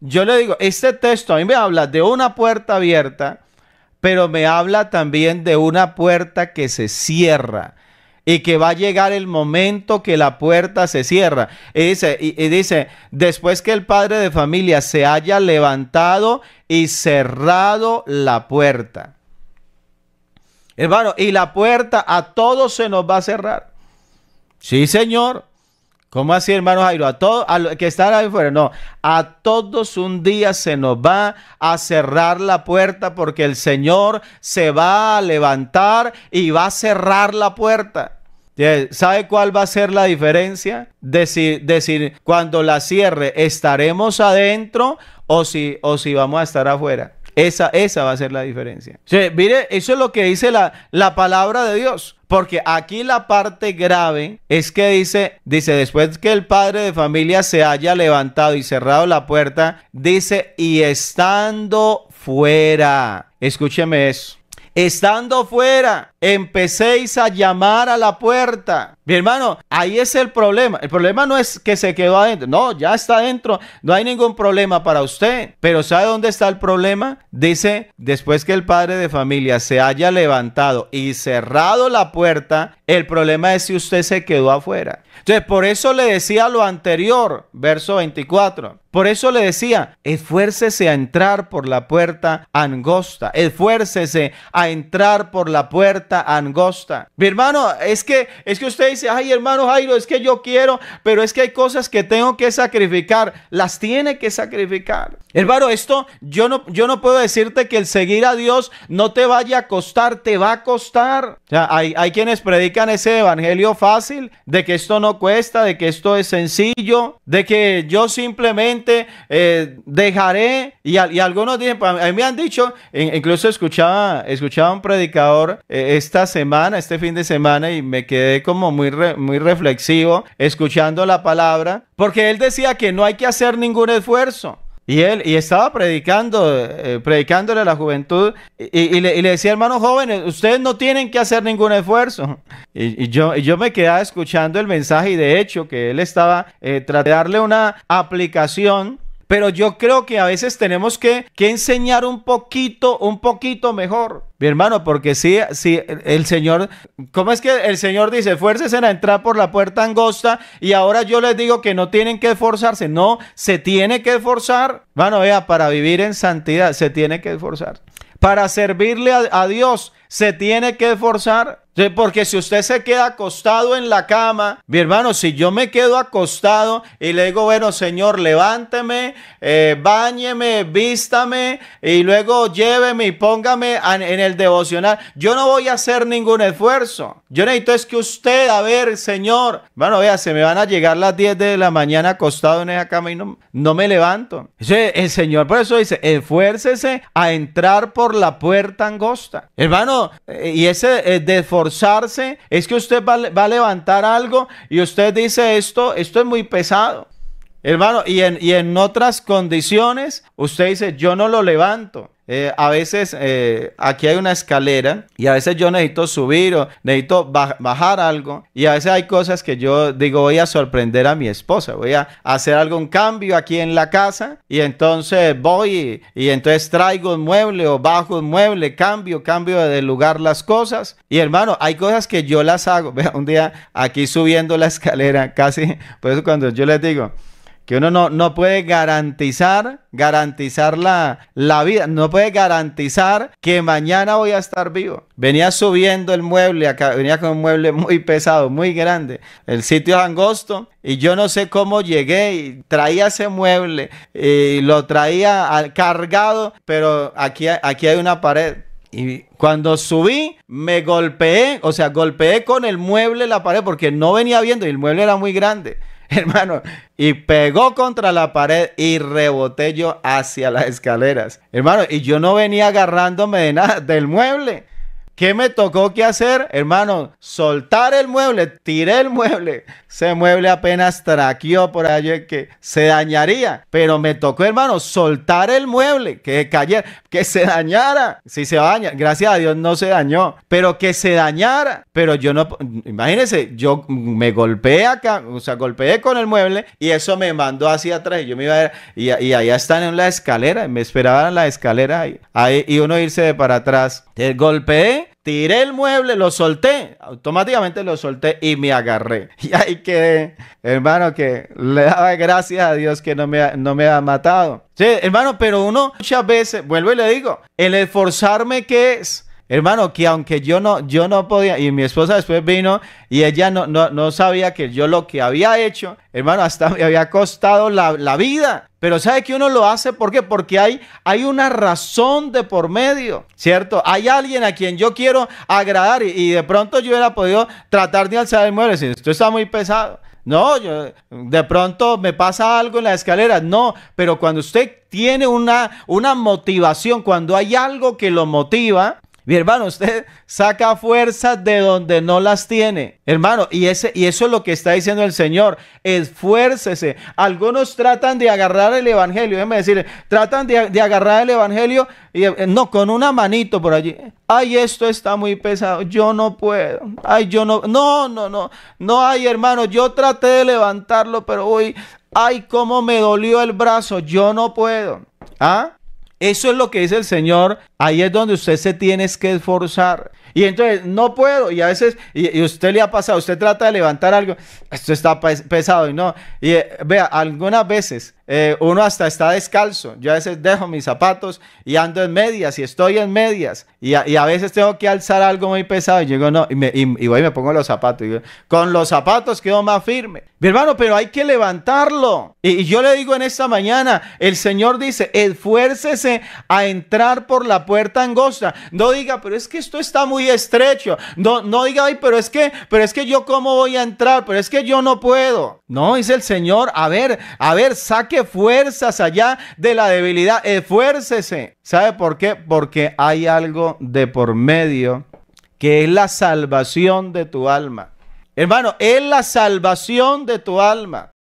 Yo le digo, este texto a mí me habla de una puerta abierta, pero me habla también de una puerta que se cierra y que va a llegar el momento que la puerta se cierra. Y dice, y, dice, después que el padre de familia se haya levantado y cerrado la puerta. Hermano, y la puerta a todos se nos va a cerrar. Sí, Señor. ¿Cómo así, hermano Jairo? A todos, a los que están ahí afuera, no. A todos un día se nos va a cerrar la puerta porque el Señor se va a levantar y va a cerrar la puerta. ¿Sabe cuál va a ser la diferencia? Decir, decir cuando la cierre, ¿estaremos adentro o si, o si vamos a estar afuera? Esa, esa va a ser la diferencia. O sea, mire, eso es lo que dice la, la palabra de Dios. Porque aquí la parte grave es que dice, dice, después que el padre de familia se haya levantado y cerrado la puerta, dice, y estando fuera. Escúcheme eso. Estando fuera empecéis a llamar a la puerta. Mi hermano, ahí es el problema. El problema no es que se quedó adentro. No, ya está adentro. No hay ningún problema para usted. Pero ¿sabe dónde está el problema? Dice, después que el padre de familia se haya levantado y cerrado la puerta, el problema es si usted se quedó afuera. Entonces, por eso le decía lo anterior, verso 24. Por eso le decía, esfuércese a entrar por la puerta angosta. Esfuércese a entrar por la puerta angosta. Mi hermano, es que, es que usted dice, ay hermano Jairo, es que yo quiero, pero es que hay cosas que tengo que sacrificar. Las tiene que sacrificar. Hermano, esto yo no, yo no puedo decirte que el seguir a Dios no te vaya a costar, te va a costar. O hay, hay quienes predican ese evangelio fácil, de que esto no cuesta, de que esto es sencillo, de que yo simplemente eh, dejaré. Y, algunos dicen, pues, me han dicho, incluso escuchaba, escuchaba un predicador. Eh, esta semana, este fin de semana, y me quedé como muy, muy reflexivo escuchando la palabra, porque él decía que no hay que hacer ningún esfuerzo. Y él y estaba predicando, eh, predicándole a la juventud, y, le, y, le, decía, hermanos jóvenes, ustedes no tienen que hacer ningún esfuerzo. Y, y yo, yo me quedaba escuchando el mensaje, y de hecho, que él estaba eh, tratando de darle una aplicación pero yo creo que a veces tenemos que, enseñar un poquito, un poquito mejor. Mi hermano, porque si, el Señor, ¿cómo es que el Señor dice, fuércese a entrar por la puerta angosta y ahora yo les digo que no tienen que esforzarse? No, se tiene que esforzar. Bueno, vea, para vivir en santidad se tiene que esforzar. Para servirle a Dios se tiene que esforzar. Porque si usted se queda acostado en la cama, mi hermano, si yo me quedo acostado y le digo, bueno, Señor, levánteme, bañeme eh, báñeme, vístame y luego lléveme y póngame en el devocional, yo no voy a hacer ningún esfuerzo. Yo necesito es que usted, a ver, Señor, bueno, vea, se me van a llegar las 10 de la mañana acostado en esa cama y no, no me levanto. El Señor por eso dice, esfuércese a entrar por la puerta angosta. Hermano, eh, y ese eh, de forzarse es que usted va, va a levantar algo y usted dice esto, esto es muy pesado. Hermano, y en, y en otras condiciones, usted dice, yo no lo levanto. Eh, a veces eh, aquí hay una escalera y a veces yo necesito subir o necesito bajar algo y a veces hay cosas que yo digo voy a sorprender a mi esposa, voy a hacer algún cambio aquí en la casa y entonces voy y, y entonces traigo un mueble o bajo un mueble, cambio, cambio de lugar las cosas y hermano, hay cosas que yo las hago, un día aquí subiendo la escalera casi, por eso cuando yo les digo, que uno no, no puede garantizar, garantizar la, vida, no puede garantizar que mañana voy a estar vivo. Venía subiendo el mueble, acá, venía con un mueble muy pesado, muy grande. El sitio es angosto y yo no sé cómo llegué y traía ese mueble y eh, lo traía cargado, pero aquí, aquí hay una pared. Y cuando subí, me golpeé, o sea, golpeé con el mueble la pared porque no venía viendo y el mueble era muy grande. hermano, y pegó contra la pared y reboté yo hacia las escaleras. Hermano, y yo no venía agarrándome de nada, del mueble. ¿Qué me tocó que hacer, hermano? Soltar el mueble, tiré el mueble. Ese mueble apenas traqueó por allí que se dañaría. Pero me tocó, hermano, soltar el mueble, que cayera, que se dañara. Si se daña, gracias a Dios no se dañó, pero que se dañara. Pero yo no, imagínense, yo me golpeé acá, o sea, golpeé con el mueble y eso me mandó hacia atrás. Y yo me iba a ver, y, allá están en la escalera, me esperaban en la escalera y uno irse de para atrás. Te golpeé tiré el mueble, lo solté, automáticamente lo solté y me agarré. Y ahí quedé, hermano, que le daba gracias a Dios que no me ha, no me ha matado. Sí, hermano, pero uno muchas veces, vuelvo y le digo, el esforzarme que es Hermano, que aunque yo no, yo no podía, y mi esposa después vino y ella no, no, sabía que yo lo que había hecho, hermano, hasta me había costado la, vida. Pero ¿sabe que uno lo hace? ¿Por qué? Porque hay, hay una razón de por medio, ¿cierto? Hay alguien a quien yo quiero agradar y, de pronto yo hubiera podido tratar de alzar el mueble. Si esto está muy pesado. No, yo, de pronto me pasa algo en la escalera. No, pero cuando usted tiene una, una motivación, cuando hay algo que lo motiva, mi hermano, usted saca fuerzas de donde no las tiene. Hermano, y, ese, y eso es lo que está diciendo el Señor. Esfuércese. Algunos tratan de agarrar el Evangelio. Déjeme decirle, tratan de, agarrar el Evangelio. Y, eh, no, con una manito por allí. Ay, esto está muy pesado. Yo no puedo. Ay, yo no. No, no, no. No, ay, hermano. Yo traté de levantarlo, pero hoy. Ay, cómo me dolió el brazo. Yo no puedo. ¿Ah? Eso es lo que dice el Señor. Ahí es donde usted se tiene que esforzar. Y entonces, no puedo. Y a veces, y, usted le ha pasado, usted trata de levantar algo. Esto está pesado y no. Y eh, vea, algunas veces eh, uno hasta está descalzo. Yo a veces dejo mis zapatos y ando en medias y estoy en medias. Y a, veces tengo que alzar algo muy pesado. Y no, y, me, voy y me pongo los zapatos. con los zapatos quedo más firme. Mi hermano, pero hay que levantarlo. Y, yo le digo en esta mañana, el Señor dice, esfuércese a entrar por la puerta angosta. No diga, pero es que esto está muy estrecho. No, no diga, ay, pero es que, pero es que yo cómo voy a entrar, pero es que yo no puedo. No, dice el Señor, a ver, a ver, saque fuerzas allá de la debilidad. Esfuércese. ¿Sabe por qué? Porque hay algo de por medio que es la salvación de tu alma. Hermano, es la salvación de tu alma.